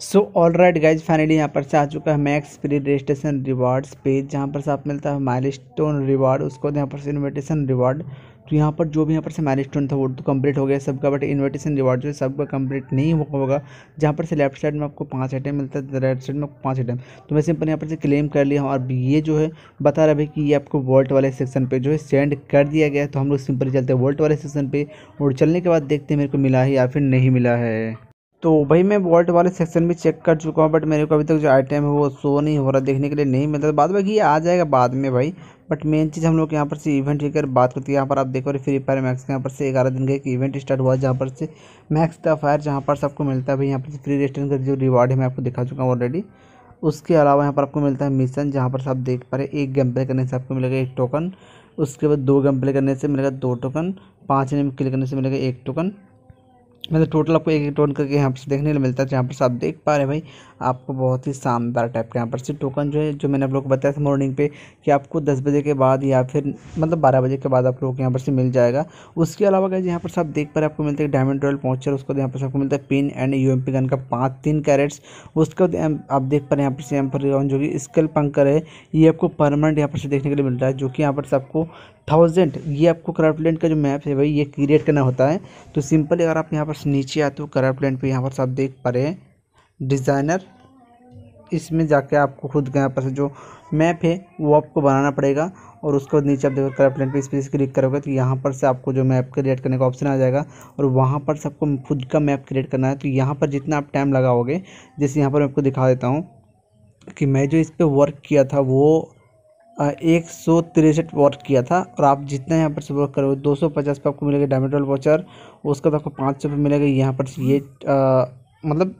सो all right guys finally यहाँ पर से आ चुका है Max free registration rewards page जहाँ पर से आप मिलता है माइल स्टोन रिवार्ड उसको यहाँ पर से इन्विटेशन रिवार्ड तो यहाँ पर जो भी यहाँ पर से माइल स्टोन था वो तो कंप्लीट हो गया सबका बट इन्विटेशन रिवार्ड जो है सबका कंप्लीट नहीं होगा जहाँ पर से लेफ्ट साइड में आपको पाँच आइटम मिलता है राइट साइड में पाँच आइटम तो मैं सिंपल यहाँ पर से क्लेम कर लिया हूँ और ये जो है बता रहा है कि ये आपको वोल्ट वाले सेक्शन पर जो है सेंड कर दिया गया है तो हम लोग सिंपल चलते हैं वोल्ट वाले सेक्शन पर और चलने के बाद देखते हैं मेरे को मिला है या फिर नहीं मिला है तो भाई मैं वॉल्ट वाले सेक्शन भी चेक कर चुका हूँ बट मेरे को अभी तक जो आइटम है वो शो नहीं हो रहा देखने के लिए नहीं मिलता बाद में ये आ जाएगा बाद में भाई बट मेन चीज़ हम लोग यहाँ पर से इवेंट लेकर बात करते हैं यहाँ पर आप देखो फ्री फायर मैक्स यहाँ पर से ग्यारह दिन का एक इवेंट स्टार्ट हुआ जहाँ पर से मैक्स द फायर जहाँ पर सबको मिलता है भाई यहाँ पर फ्री रेस्टोरेंट का जो रिवार्ड है मैं आपको दिखा चुका हूँ ऑलरेडी उसके अलावा यहाँ पर आपको मिलता है मिशन जहाँ पर आप देख पा रहे एक गेम प्ले करने से आपको मिलेगा एक टोकन उसके बाद दो गेम प्ले करने से मिलेगा दो टोकन पाँच नेम क्लिक करने से मिलेगा एक टोकन मतलब टोटल आपको एक टोन करके यहाँ पर देखने को मिलता है जहाँ पर आप देख पा रहे हैं भाई आपको बहुत ही शानदार टाइप का यहाँ पर से टोकन जो है जो मैंने आप लोग को बताया था मॉर्निंग पे कि आपको 10 बजे के बाद या फिर मतलब 12 बजे के बाद आप लोग को यहाँ पर से मिल जाएगा उसके अलावा क्या यहाँ पर आप देख पा रहे आपको मिलता है डायमंड रॉयल पहुंचर उसके बाद यहाँ पर आपको मिलता है पिन एंड यू गन का पाँच तीन कैरेट्स उसके बाद आप देख पा रहे हैं यहाँ पर से यहाँ पर जो कि स्केल पंकर है ये आपको परमानेंट यहाँ पर से देखने के लिए मिल रहा है जो कि यहाँ पर आपको थाउजेंड ये आपको करप्ट का जो मैप है भाई ये क्रिएट करना होता है तो सिंपल अगर आप यहाँ पर नीचे आते हो करप्ट पे यहाँ पर आप देख पा रहे हैं डिज़ाइनर इसमें जाके आपको खुद का यहाँ पर जो मैप है वो आपको बनाना पड़ेगा और उसके बाद नीचे आप देखो करप्ट पे इस पर क्लिक करोगे तो यहाँ पर से आपको जो मैप क्रिएट करने का ऑप्शन आ जाएगा और वहाँ पर से आपको खुद का मैप क्रिएट करना है तो यहाँ पर जितना आप टाइम लगाओगे जैसे यहाँ पर मैं आपको दिखा देता हूँ कि मैं जो इस पर वर्क किया था वो एक सौ तिरसठ वर्क किया था और आप जितना यहाँ पर से वर्क करोगे दो सौ पचास पर आपको मिलेगा डायमेटोल वॉचर उसका तो आपको पाँच सौ पर मिलेगा यहाँ पर ये आ, मतलब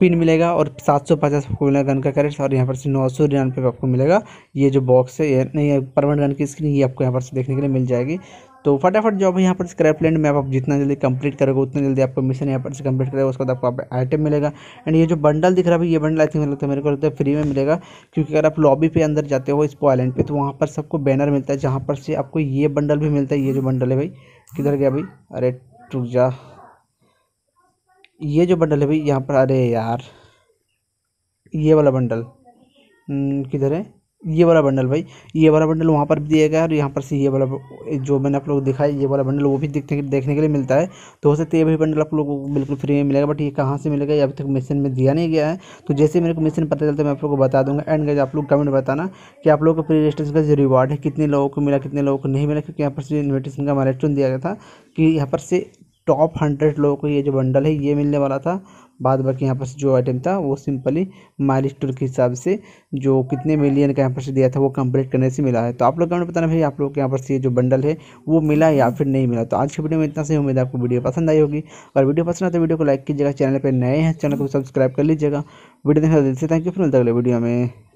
पिन मिलेगा और सात सौ पचास आपको मिलेगा गन का कैरेट और यहाँ पर से नौ सौ निन्यानवे पर आपको मिलेगा ये जो बॉक्स है ये नहीं परमानेंट गन की स्क्रीन ये आपको यहाँ पर से देखने के लिए मिल जाएगी तो फटाफट जो यहाँ पर स्क्रैप लैंड मैप आप जितना जल्दी कंप्लीट करोगे उतना जल्दी आपको मिशन यहाँ पर से कंप्लीट करेगा उसके बाद आपको आइटम मिलेगा एंड ये जो बंडल दिख रहा है ये बंडल आई थिंक लगता है मेरे को लगता है फ्री में मिलेगा क्योंकि अगर आप लॉबी पे अंदर जाते हो इस आइलैंड पे तो वहाँ पर सबको बैनर मिलता है जहाँ पर से आपको ये बंडल भी मिलता है ये जो बंडल है भाई किधर गया भाई अरे रुक जा ये जो बंडल है भाई यहाँ पर अरे यार ये वाला बंडल हम्म, किधर है ये वाला बंडल भाई ये वाला बंडल वहाँ पर भी दिया गया है और यहाँ पर से ये वाला जो मैंने आप लोग दिखाया ये वाला बंडल वो भी देखने के देखने के लिए मिलता है तो हो सकता है ये भी बंडल आप लोगों को बिल्कुल फ्री में मिलेगा बट ये कहाँ से मिलेगा ये अभी तक मिशन में दिया नहीं गया है तो जैसे मेरे को मिशन पता चलता है मैं आप लोग को बता दूंगा एंड गए आप लोग कमेंट बताना कि आप लोग को प्री रजिस्ट्रेशन का जो रिवार्ड है कितने लोगों को मिला कितने लोगों को नहीं मिला क्योंकि यहाँ पर से इन्विटेशन का माइलेस्टोन दिया गया था कि यहाँ पर से टॉप हंड्रेड लोगों को ये जो बंडल है ये मिलने वाला था बाद बाकी यहाँ पर जो आइटम था वो सिंपली माइल स्टोर के हिसाब से जो कितने मिलियन का यहाँ पर दिया था वो कंप्लीट करने से मिला है तो आप लोग कमेंट बताना भाई आप लोग के यहाँ पर से जो बंडल है वो मिला या फिर नहीं मिला तो आज की वीडियो में इतना से उम्मीद आपको वीडियो पसंद आई होगी और वीडियो पसंद आए तो वीडियो को लाइक कीजिएगा चैनल पर नए हैं चैनल को सब्सक्राइब कर लीजिएगा वीडियो देखने दिल से थैंक यू फिर मिलते अगले वीडियो में